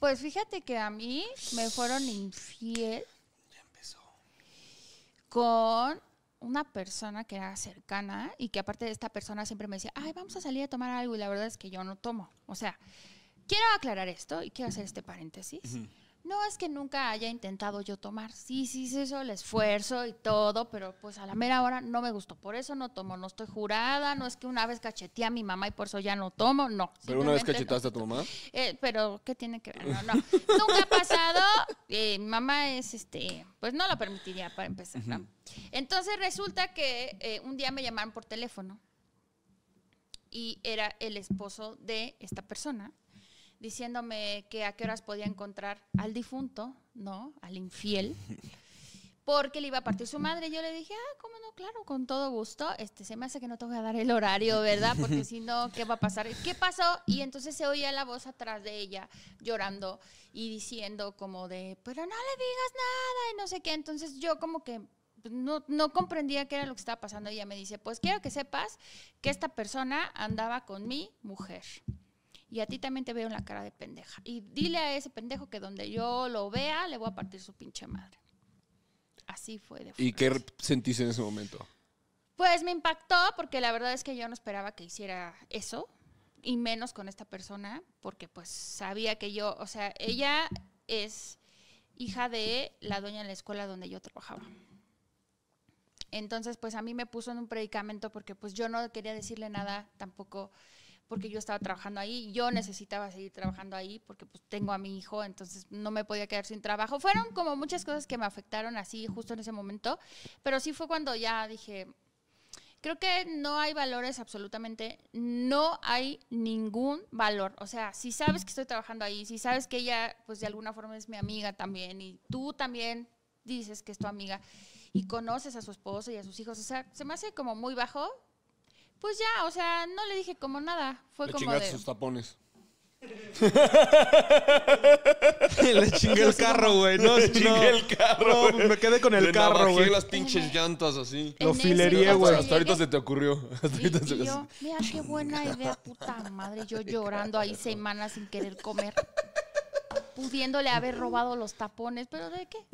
Pues fíjate que a mí me fueron infiel. Con una persona que era cercana y que aparte de esta persona siempre me decía, ay, vamos a salir a tomar algo y la verdad es que yo no tomo. O sea, quiero aclarar esto y quiero hacer este paréntesis. No es que nunca haya intentado yo tomar. Sí, sí, sí, eso, el esfuerzo y todo, pero pues a la mera hora no me gustó. Por eso no tomo, no estoy jurada, no es que una vez cacheteé a mi mamá y por eso ya no tomo, no. ¿Pero una vez cachetaste a tu mamá? Eh, pero, ¿qué tiene que ver? No, no. nunca ha pasado. Eh, mi mamá es, este, pues no la permitiría para empezar. Entonces resulta que eh, un día me llamaron por teléfono y era el esposo de esta persona diciéndome que a qué horas podía encontrar al difunto, ¿no? Al infiel. Porque le iba a partir su madre. Y Yo le dije, ah, ¿cómo no? Claro, con todo gusto. Este, se me hace que no te voy a dar el horario, ¿verdad? Porque si no, ¿qué va a pasar? ¿Qué pasó? Y entonces se oía la voz atrás de ella llorando y diciendo como de, pero no le digas nada y no sé qué. Entonces yo como que no, no, comprendía qué era lo que estaba pasando. Ella me dice, pues quiero que sepas que esta persona andaba con mi mujer y a ti también te veo en la cara de pendeja. Y dile a ese pendejo que donde yo lo vea, le voy a partir su pinche madre. Así fue de ¿Y qué sentiste en ese momento? Pues me impactó porque la verdad es que yo no esperaba que hiciera eso y menos con esta persona porque pues sabía que yo, o sea, ella es hija de la dueña de la escuela donde yo trabajaba. Entonces, pues a mí me puso en un predicamento porque pues yo no quería decirle nada tampoco porque yo estaba trabajando ahí, yo necesitaba seguir trabajando ahí porque pues tengo a mi hijo, entonces no me podía quedar sin trabajo. Fueron como muchas cosas que me afectaron así justo en ese momento, pero sí fue cuando ya dije, creo que no hay valores absolutamente, no hay ningún valor. O sea, si sabes que estoy trabajando ahí, si sabes que ella, pues de alguna forma es mi amiga también, y tú también dices que es tu amiga, y conoces a su esposo y a sus hijos, o sea, se me hace como muy bajo pues ya, o sea, no le dije como nada. Fue Le como chingaste sus tapones. Le chingué el carro, güey. No, Le chingué el carro, me quedé con el carro, güey Le güey. las pinches llantas así. Lo filería, güey. Hasta, ahorita se te ocurrió. Hasta ahorita se- y yo, mira qué buena idea, puta madre. Yo llorando ahí semanas sin querer comer. Pudiéndole haber robado los tapones, pero ¿de qué?